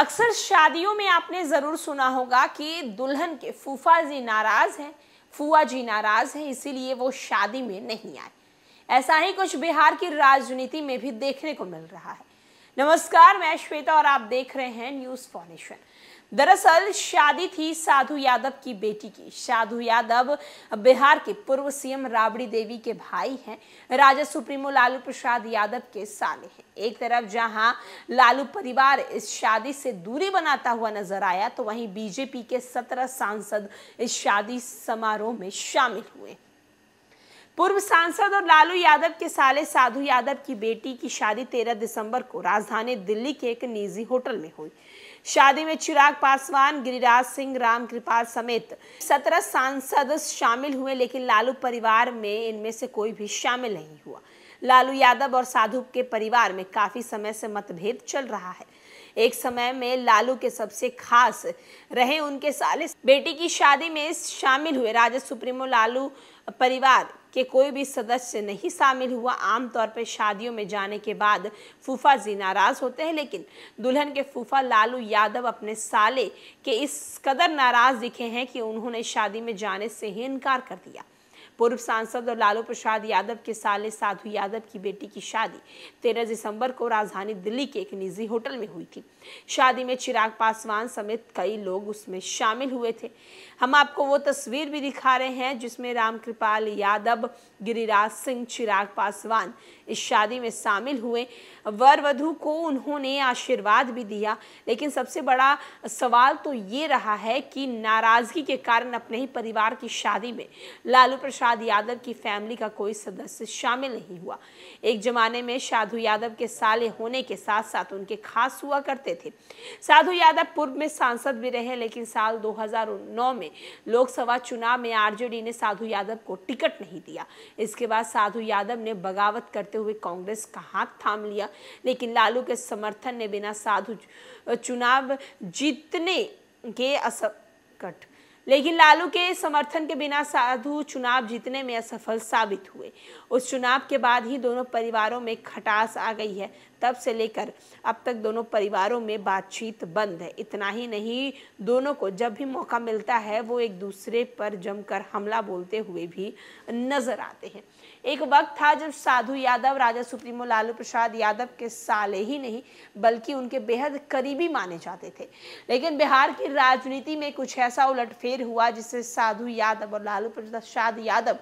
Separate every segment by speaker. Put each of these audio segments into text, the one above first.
Speaker 1: अक्सर शादियों में आपने ज़रूर सुना होगा कि दुल्हन के फूफा जी नाराज़ हैं फुआ जी नाराज़ हैं इसीलिए वो शादी में नहीं आए ऐसा ही कुछ बिहार की राजनीति में भी देखने को मिल रहा है नमस्कार मैं श्वेता और आप देख रहे हैं न्यूज़ फॉनेशन दरअसल शादी थी साधु यादव की बेटी की साधु यादव बिहार के पूर्व सीएम राबड़ी देवी के भाई हैं राजा सुप्रीमो लालू प्रसाद यादव के साले हैं एक तरफ जहां लालू परिवार इस शादी से दूरी बनाता हुआ नजर आया तो वहीं बीजेपी के सत्रह सांसद इस शादी समारोह में शामिल हुए पूर्व सांसद और लालू यादव के साले साधु यादव की बेटी की शादी 13 दिसंबर को राजधानी दिल्ली के एक निजी होटल में हुई शादी में चिराग पासवान गिरिराज सिंह राम कृपाल समेत सत्रह सांसद शामिल हुए लेकिन लालू परिवार में इनमें से कोई भी शामिल नहीं हुआ लालू यादव और साधु के परिवार में काफी समय से मतभेद चल रहा है एक समय में लालू के सबसे खास रहे उनके साले बेटी की शादी में शामिल हुए राजद सुप्रीमो लालू परिवार कि कोई भी सदस्य नहीं शामिल हुआ आमतौर पर शादियों में जाने के बाद फूफा जी नाराज़ होते हैं लेकिन दुल्हन के फूफा लालू यादव अपने साले के इस कदर नाराज़ दिखे हैं कि उन्होंने शादी में जाने से ही इनकार कर दिया पूर्व सांसद और लालू प्रसाद यादव के साले साधु यादव की बेटी की शादी 13 दिसंबर को राजधानी दिल्ली के एक निजी होटल में हुई थी शादी में चिराग पासवान समेत कई लोग उसमें शामिल हुए थे हम आपको वो तस्वीर भी दिखा रहे हैं जिसमें रामकृपाल यादव गिरिराज सिंह चिराग पासवान इस शादी में शामिल हुए वर वधु को उन्होंने आशीर्वाद भी दिया लेकिन सबसे बड़ा सवाल तो ये रहा है कि नाराज़गी के कारण अपने ही परिवार की शादी में लालू प्रसाद बाद यादव की फैमिली का कोई सदस्य शामिल नहीं हुआ एक जमाने में साधु यादव के साले होने के साथ साथ उनके खास हुआ करते थे साधु यादव पूर्व में सांसद भी रहे लेकिन साल 2009 में लोकसभा चुनाव में आरजेडी ने साधु यादव को टिकट नहीं दिया इसके बाद साधु यादव ने बगावत करते हुए कांग्रेस का हाथ थाम लिया लेकिन लालू के समर्थन ने बिना साधु चुनाव जीतने के असर कट लेकिन लालू के समर्थन के बिना साधु चुनाव जीतने में असफल साबित हुए उस चुनाव के बाद ही दोनों परिवारों में खटास आ गई है तब से लेकर अब तक दोनों परिवारों में बातचीत बंद है इतना ही नहीं दोनों को जब भी मौका मिलता है वो एक दूसरे पर जमकर हमला बोलते हुए भी नजर आते हैं एक वक्त था जब साधु यादव राजा सुप्रीमो लालू प्रसाद यादव के साले ही नहीं बल्कि उनके बेहद करीबी माने जाते थे लेकिन बिहार की राजनीति में कुछ ऐसा उलटफेर अफेयर हुआ जिसे साधु यादव और लालू प्रसाद यादव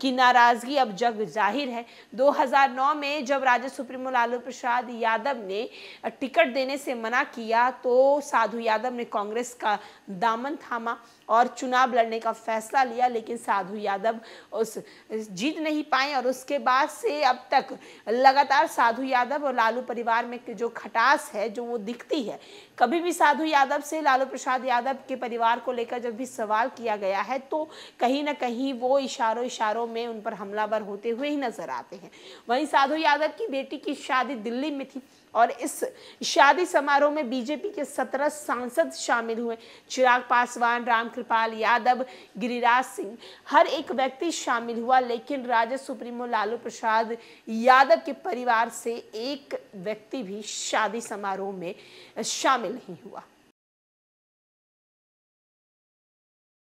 Speaker 1: की नाराज़गी अब जग जाहिर है 2009 में जब राजद सुप्रीमो लालू प्रसाद यादव ने टिकट देने से मना किया तो साधु यादव ने कांग्रेस का दामन थामा और चुनाव लड़ने का फैसला लिया लेकिन साधु यादव उस जीत नहीं पाए और उसके बाद से अब तक लगातार साधु यादव और लालू परिवार में जो खटास है जो वो दिखती है कभी भी साधु यादव से लालू प्रसाद यादव के परिवार को लेकर जब भी सवाल किया गया है तो कहीं ना कहीं वो इशारों इशारों में उन पर हमलावर होते हुए ही नजर आते हैं वहीं साधु यादव की बेटी की शादी दिल्ली में थी और इस शादी समारोह में बीजेपी के सत्रह सांसद शामिल हुए चिराग पासवान राम कृपाल यादव गिरिराज सिंह हर एक व्यक्ति शामिल हुआ लेकिन राजद सुप्रीमो लालू प्रसाद यादव के परिवार से एक व्यक्ति भी शादी समारोह में शामिल नहीं हुआ